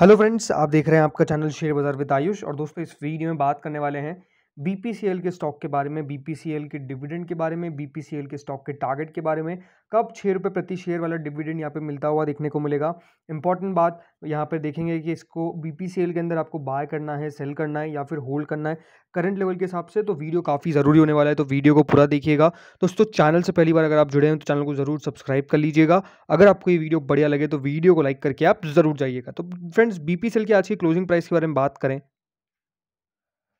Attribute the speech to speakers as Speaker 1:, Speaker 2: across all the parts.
Speaker 1: Hello friends आप देख रहे हैं आपका channel share Bazaar with Ayush और दोस्तों इस वीडियो में बात करने वाले हैं बी के स्टॉक के बारे में बी के डिविडेंड के बारे में बी के स्टॉक के टारगेट के बारे में कब छः रुपये प्रति शेयर वाला डिविडेंड यहाँ पे मिलता हुआ देखने को मिलेगा इंपॉर्टेंट बात यहाँ पे देखेंगे कि इसको बी के अंदर आपको बाय करना है सेल करना है या फिर होल्ड करना है करंट लेवल के हिसाब से तो वीडियो काफ़ी ज़रूरी होने वाला है तो वीडियो को पूरा देखिएगा दोस्तों चैनल से पहली बार अगर आप जुड़े हैं तो चैनल को ज़रूर सब्सक्राइब कर लीजिएगा अगर आपको ये वीडियो बढ़िया लगे तो वीडियो को लाइक करके आप ज़रूर जाइएगा तो फ्रेंड्स बी की आज की क्लोजिंग प्राइस के बारे में बात करें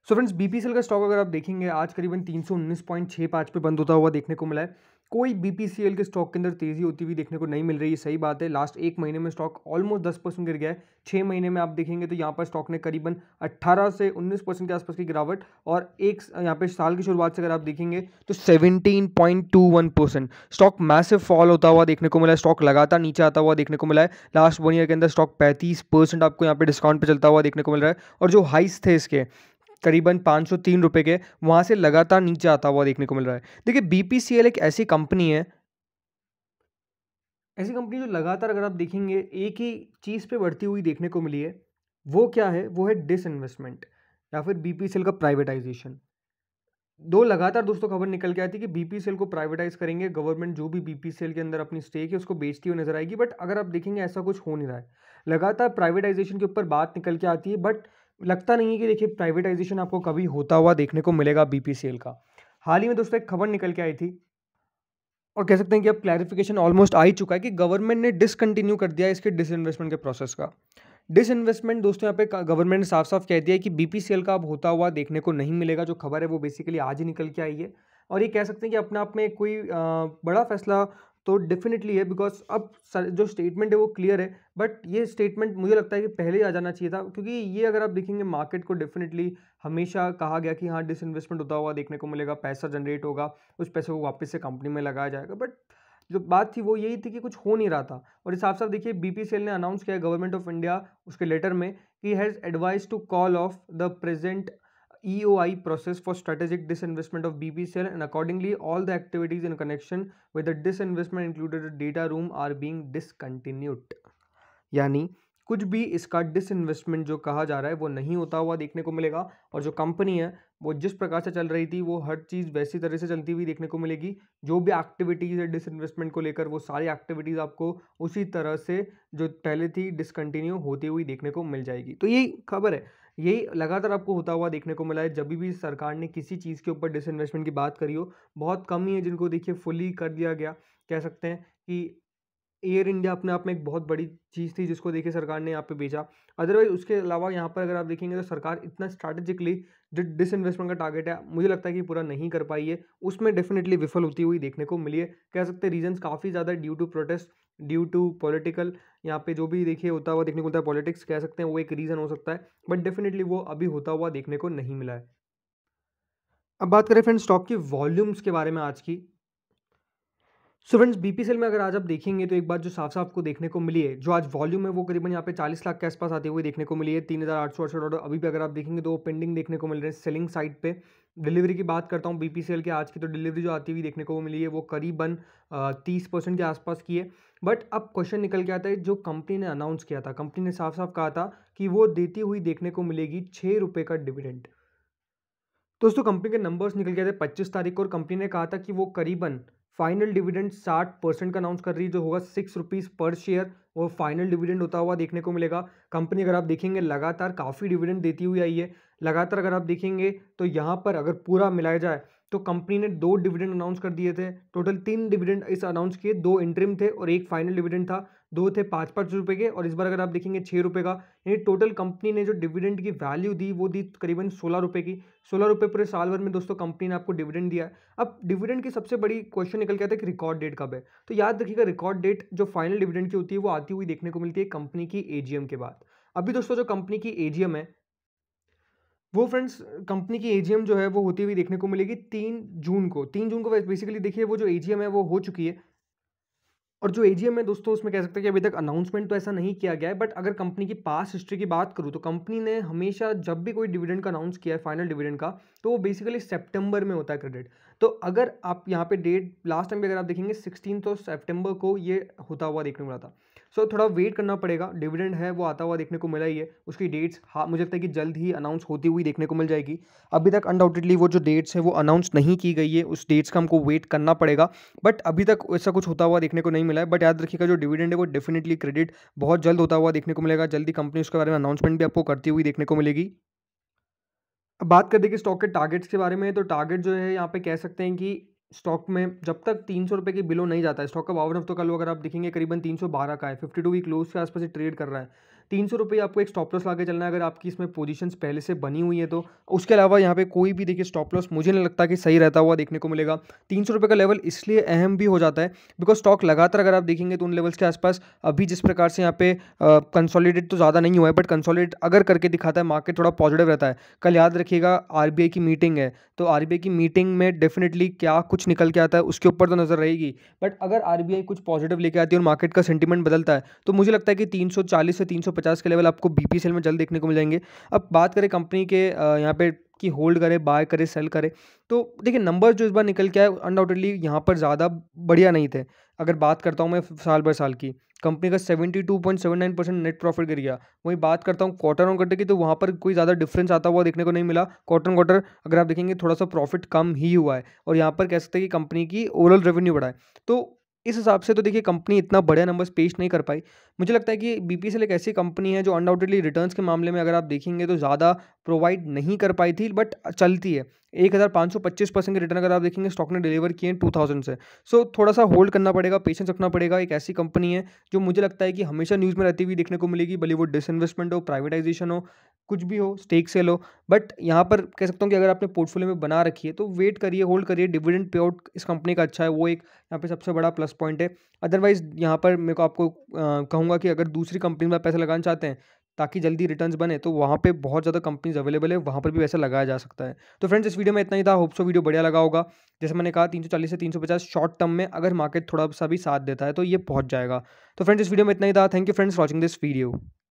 Speaker 1: सो फ्रेंड्स बीपीसीएल का स्टॉक अगर आप देखेंगे आज करीबन तीन सौ उन्नीस पॉइंट छः पाँच पे बंद होता हुआ देखने को मिला है कोई बीपीसीएल के स्टॉक के अंदर तेजी होती हुई देखने को नहीं मिल रही है सही बात है लास्ट एक महीने में स्टॉक ऑलमोस्ट दस परसेंट गिर गया है छः महीने में आप देखेंगे तो यहाँ पर स्टॉक ने करीबन अट्ठारह से उन्नीस परसेंट के आसपास की गिरावट और एक यहाँ पे साल की शुरुआत से अगर आप देखेंगे तो seventeen point two one percent stock massive fall होता हुआ देखने को मिला है स्टॉक लगातार नीचे आता हुआ देखने को मिला है लास्ट वन ईयर के अंदर स्टॉक पैंतीस परसेंट आपको यहाँ पर डिस्काउंट पर चलता हुआ देखने को मिल रहा है और जो हाइस थे इसके करीबन पाँच सौ तीन रुपये के वहाँ से लगातार नीचे आता हुआ देखने को मिल रहा है देखिए बीपीसीएल एक ऐसी कंपनी है ऐसी कंपनी जो लगातार अगर आप देखेंगे एक ही चीज़ पे बढ़ती हुई देखने को मिली है वो क्या है वो है डिसइन्वेस्टमेंट या फिर बी का प्राइवेटाइजेशन दो लगातार दोस्तों खबर निकल के आती है कि बी को प्राइवेटाइज करेंगे गवर्नमेंट जो भी बी के अंदर अपनी स्टेक है उसको बेचती हुई नजर आएगी बट अगर आप देखेंगे ऐसा कुछ हो नहीं रहा है लगातार प्राइवेटाइजेशन के ऊपर बात निकल के आती है बट लगता नहीं है कि देखिए प्राइवेटाइजेशन आपको कभी होता हुआ देखने को मिलेगा बीपीसीएल का हाल ही में दोस्तों एक खबर निकल के आई थी और कह सकते हैं कि अब क्लैरिफिकेशन ऑलमोस्ट आ ही चुका है कि गवर्नमेंट ने डिसकंटिन्यू कर दिया इसके डिसइन्वेस्टमेंट के प्रोसेस का डिसइन्वेस्टमेंट दोस्तों यहाँ पे गवर्नमेंट ने साफ साफ कह दिया है कि बीपीसीएल का अब होता हुआ देखने को नहीं मिलेगा जो खबर है वो बेसिकली आज ही निकल के आई है और ये कह सकते हैं कि अपने आप में कोई बड़ा फैसला तो डेफिनेटली है बिकॉज अब जो स्टेटमेंट है वो क्लियर है बट ये स्टेटमेंट मुझे लगता है कि पहले ही आ जाना चाहिए था क्योंकि ये अगर आप देखेंगे मार्केट को डेफिनेटली हमेशा कहा गया कि हाँ डिसइन्वेस्टमेंट होता हुआ देखने को मिलेगा पैसा जनरेट होगा उस पैसे को वापस से कंपनी में लगाया जाएगा बट जो बात थी वो यही थी कि कुछ हो नहीं रहा था और हिसाब साफ देखिए सेल ने अनाउंस किया गवर्नमेंट ऑफ इंडिया उसके लेटर में कि has advise to call off the present EOI process for strategic disinvestment of BPCL and accordingly all the activities in connection with the disinvestment included the data room are being discontinued. यानी कुछ भी इसका disinvestment जो कहा जा रहा है वो नहीं होता हुआ देखने को मिलेगा और जो कंपनी है वो जिस प्रकार से चल रही थी वो हर चीज़ वैसी तरह से चलती हुई देखने को मिलेगी जो भी एक्टिविटीज़ है डिसइन्वेस्टमेंट को लेकर वो सारी एक्टिविटीज़ आपको उसी तरह से जो पहले थी डिसकंटिन्यू होती हुई देखने को मिल जाएगी तो यही खबर है यही लगातार आपको होता हुआ देखने को मिला है जब भी सरकार ने किसी चीज़ के ऊपर डिसइन्वेस्टमेंट की बात करी हो बहुत कम ही है जिनको देखिए फुली कर दिया गया कह सकते हैं कि एयर इंडिया अपने आप में एक बहुत बड़ी चीज़ थी जिसको देखिए सरकार ने यहाँ पे बेचा अदरवाइज उसके अलावा यहाँ पर अगर आप देखेंगे तो सरकार इतना स्ट्रैटेजिकली जो डिस इन्वेस्टमेंट का टारगेट है मुझे लगता है कि पूरा नहीं कर पाई है उसमें डेफिनेटली विफल होती हुई देखने को मिली है कह सकते हैं रीजंस काफ़ी ज़्यादा due to protest due to political यहाँ पे जो भी देखिए होता हुआ देखने को मिलता है पॉलिटिक्स कह सकते हैं वो एक रीज़न हो सकता है बट डेफिनेटली वो अभी होता हुआ देखने को नहीं मिला है अब बात करें फ्रेंड स्टॉक की वॉल्यूम्स के बारे में आज की सो फ्रेंड्स बीपीसीएल में अगर आज आप देखेंगे तो एक बात जो साफ साफ को देखने को मिली है जो आज वॉल्यूम है वो करीबन यहाँ पे 40 लाख के आसपास आते हुए देखने को मिली है तीन हज़ार आठ सौ अड़सठ ऑर्डर अभी भी अगर आप देखेंगे तो वो पेंडिंग देखने को मिल रहे हैं सेलिंग साइड पे डिलीवरी की बात करता हूँ बी बीपीसीएल के आज की तो डिलीवरी जो आती हुई देखने को मिली है वो करीबन तीस परसेंट के आसपास की है बट अब क्वेश्चन निकल के आता है जो कंपनी ने अनाउंस किया था कंपनी ने साफ साफ कहा था कि वो देती हुई देखने को मिलेगी छः रुपये का डिविडेंड दोस्तों कंपनी के नंबर्स निकल गए थे पच्चीस तारीख को और कंपनी ने कहा था कि वो करीबन फाइनल डिविडेंड साठ परसेंट का अनाउंस कर रही है जो होगा सिक्स रुपीज़ पर शेयर वो फाइनल डिविडेंड होता हुआ देखने को मिलेगा कंपनी अगर आप देखेंगे लगातार काफ़ी डिविडेंड देती हुई आई है लगातार अगर आप देखेंगे तो यहाँ पर अगर पूरा मिलाया जाए तो कंपनी ने दो डिविडेंड अनाउंस कर दिए थे टोटल तीन डिविडेंड इस अनाउंस किए दो इंटरिम थे और एक फाइनल डिविडेंड था दो थे पाँच पाँच रुपये के और इस बार अगर आप देखेंगे छः रुपये का यानी टोटल कंपनी ने जो डिविडेंड की वैल्यू दी वो दी करीबन सोलह रुपये की सोलह रुपये पूरे साल भर में दोस्तों कंपनी ने आपको डिविडेंड दिया है अब डिविडेंड की सबसे बड़ी क्वेश्चन निकल के आता है कि रिकॉर्ड डेट कब है तो याद रखिएगा रिकॉर्ड डेट जो फाइनल डिविडेंड की होती है वो आती हुई देखने को मिलती है कंपनी की एजीएम के बाद अभी दोस्तों जो कंपनी की एजीएम है वो फ्रेंड्स कंपनी की एजीएम जो है वो होती हुई देखने को मिलेगी तीन जून को तीन जून को बेसिकली देखिए वो जो एजीएम है वो हो चुकी है और जो एजीएम है दोस्तों उसमें कह सकते हैं कि अभी तक अनाउंसमेंट तो ऐसा नहीं किया गया है बट अगर कंपनी की पास हिस्ट्री की बात करूँ तो कंपनी ने हमेशा जब भी कोई डिविडेंड का अनाउंस किया है फाइनल डिविडेंड का तो वो बेसिकली सेप्टेम्बर में होता है क्रेडिट तो अगर आप यहाँ पे डेट लास्ट टाइम भी अगर आप देखेंगे सिक्सटीन तो सेप्टेम्बर को ये होता हुआ देखने को मिला था सो so, थोड़ा वेट करना पड़ेगा डिविडेंड है वो आता हुआ देखने को मिला ही है उसकी डेट्स हाँ मुझे लगता है कि जल्द ही अनाउंस होती हुई देखने को मिल जाएगी अभी तक अनडाउटेडली वो जो डेट्स है वो अनाउंस नहीं की गई है उस डेट्स का हमको वेट करना पड़ेगा बट अभी तक ऐसा कुछ होता हुआ देखने को नहीं मिला है बट याद रखिएगा जो डिविडेंड है वो डेफिनेटली क्रेडिट बहुत जल्द होता हुआ देखने को मिलेगा जल्दी कंपनी उसके बारे में अनाउंसमेंट भी आपको करती हुई देखने को मिलेगी अब बात दे कि स्टॉक के टारगेट्स के बारे में तो टारगेट जो है यहाँ पे कह सकते हैं कि स्टॉक में जब तक तीन सौ रुपये के बिलो नहीं जाता है स्टॉक का पावर ऑफ तो कल अगर आप देखेंगे करीबन तीन सौ बारह का है फिफ्टी टू वीक लोज के आसपास ये ट्रेड कर रहा है तीन सौ रुपये आपको एक स्टॉप लॉस ला चलना है अगर आपकी इसमें पोजीशन पहले से बनी हुई है तो उसके अलावा यहाँ पे कोई भी देखिए स्टॉप लॉस मुझे नहीं लगता कि सही रहता हुआ देखने को मिलेगा तीन सौ रुपये का लेवल इसलिए अहम भी हो जाता है बिकॉज स्टॉक लगातार अगर आप देखेंगे तो उन लेवल्स के आसपास अभी जिस प्रकार से यहाँ पे कंसॉलीडेट तो ज़्यादा नहीं हुआ है बट कंसॉलीडेट अगर करके दिखाता है मार्केट थोड़ा पॉजिटिव रहता है कल याद रखिएगा आर की मीटिंग है तो आर की मीटिंग में डेफिनेटली क्या कुछ निकल के आता है उसके ऊपर तो नज़र रहेगी बट अगर आर कुछ पॉजिटिव लेके आती है और मार्केट का सेंटिमेंट बदलता है तो मुझे लगता है कि तीन से तीन पचास के लेवल आपको बी सेल में जल्द देखने को मिल जाएंगे अब बात करें कंपनी के यहाँ पे कि होल्ड करे बाय करे सेल करे तो देखिए नंबर जो इस बार निकल के आए अनडाउटेडली यहाँ पर ज़्यादा बढ़िया नहीं थे अगर बात करता हूँ मैं साल भर साल की कंपनी का seventy two point seven nine percent net profit गिर गया वहीं बात करता हूँ क्वार्टर ऑन क्वार्टर की तो वहाँ पर कोई ज़्यादा डिफरेंस आता हुआ देखने को नहीं मिला क्वार्टर ऑन क्वार्टर अगर आप देखेंगे थोड़ा सा प्रॉफिट कम ही हुआ है और यहाँ पर कह सकते हैं कि कंपनी की ओवरऑल रेवेन्यू बढ़ा है तो इस हिसाब से तो देखिए कंपनी इतना बढ़िया नंबर पेश नहीं कर पाई मुझे लगता है कि बी पी एक ऐसी कंपनी है जो अनडाउटेडली रिटर्न्स के मामले में अगर आप देखेंगे तो ज़्यादा प्रोवाइड नहीं कर पाई थी बट चलती है एक हज़ार पाँच सौ पच्चीस परसेंट रिटर्न अगर आप देखेंगे स्टॉक ने डिलीवर किए हैं टू थाउजेंड से सो so, थोड़ा सा होल्ड करना पड़ेगा पेशेंस रखना पड़ेगा एक ऐसी कंपनी है जो मुझे लगता है कि हमेशा न्यूज़ में रहती हुई देखने को मिलेगी भले वो डिसइन्वेस्टमेंट हो प्राइवेटाइजेशन हो कुछ भी हो स्टेक सेल हो बट यहाँ पर कह सकता हूँ कि अगर आपने पोर्टफोलियो में बना रखी है तो वेट करिए होल्ड करिए डिविडेंड पे आउट इस कंपनी का अच्छा है वो एक यहाँ पे सबसे बड़ा प्लस पॉइंट है अदरवाइज़ यहाँ पर मेरे को आपको कहूँगा कि अगर दूसरी कंपनी में पैसा लगाना चाहते हैं ताकि जल्दी रिटर्न्स बने तो वहाँ पे बहुत ज़्यादा कंपनीज अवेलेबल है वहाँ पर भी वैसा लगाया जा सकता है तो फ्रेंड्स इस वीडियो में इतना ही था होप्सो वीडियो बढ़िया लगा होगा जैसे मैंने कहा 340 से 350 शॉर्ट टर्म में अगर मार्केट थोड़ा सा भी साथ देता है तो ये पहुँच जाएगा तो फ्रेंड्स इस वीडियो में इतना ही था thank you friends watching this video